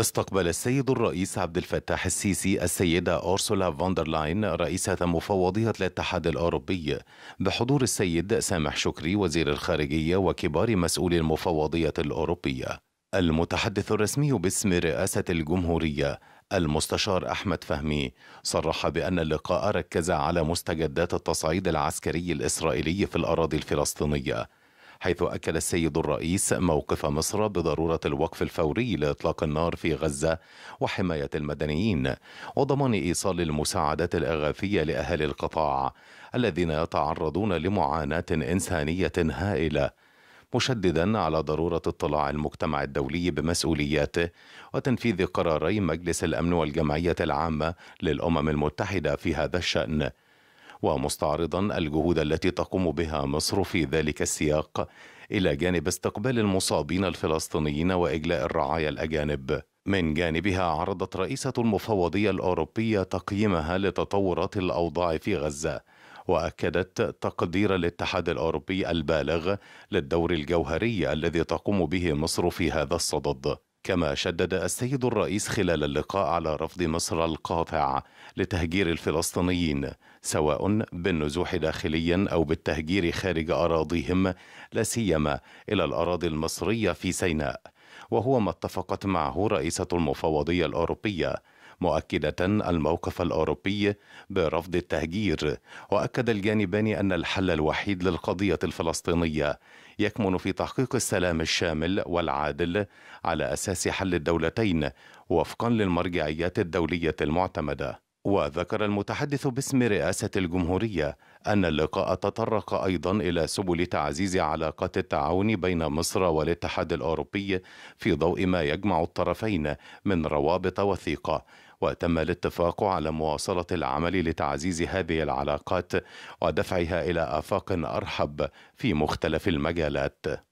استقبل السيد الرئيس عبد الفتاح السيسي السيدة أورسولا فاندرلاين رئيسة مفوضية الاتحاد الأوروبي بحضور السيد سامح شكري وزير الخارجية وكبار مسؤولي المفوضية الأوروبية المتحدث الرسمي باسم رئاسة الجمهورية المستشار أحمد فهمي صرح بأن اللقاء ركز على مستجدات التصعيد العسكري الإسرائيلي في الأراضي الفلسطينية حيث أكد السيد الرئيس موقف مصر بضرورة الوقف الفوري لإطلاق النار في غزة وحماية المدنيين وضمان إيصال المساعدات الإغاثية لأهالي القطاع الذين يتعرضون لمعاناة إنسانية هائلة مشددا على ضرورة اطلاع المجتمع الدولي بمسؤولياته وتنفيذ قراري مجلس الأمن والجمعية العامة للأمم المتحدة في هذا الشأن ومستعرضا الجهود التي تقوم بها مصر في ذلك السياق إلى جانب استقبال المصابين الفلسطينيين وإجلاء الرعايا الأجانب من جانبها عرضت رئيسة المفوضية الأوروبية تقييمها لتطورات الأوضاع في غزة واكدت تقدير الاتحاد الاوروبي البالغ للدور الجوهري الذي تقوم به مصر في هذا الصدد كما شدد السيد الرئيس خلال اللقاء على رفض مصر القاطع لتهجير الفلسطينيين سواء بالنزوح داخليا او بالتهجير خارج اراضيهم لا سيما الى الاراضي المصريه في سيناء وهو ما اتفقت معه رئيسه المفوضيه الاوروبيه مؤكدة الموقف الأوروبي برفض التهجير وأكد الجانبان أن الحل الوحيد للقضية الفلسطينية يكمن في تحقيق السلام الشامل والعادل على أساس حل الدولتين وفقا للمرجعيات الدولية المعتمدة وذكر المتحدث باسم رئاسة الجمهورية أن اللقاء تطرق أيضا إلى سبل تعزيز علاقات التعاون بين مصر والاتحاد الأوروبي في ضوء ما يجمع الطرفين من روابط وثيقة وتم الاتفاق على مواصلة العمل لتعزيز هذه العلاقات ودفعها إلى آفاق أرحب في مختلف المجالات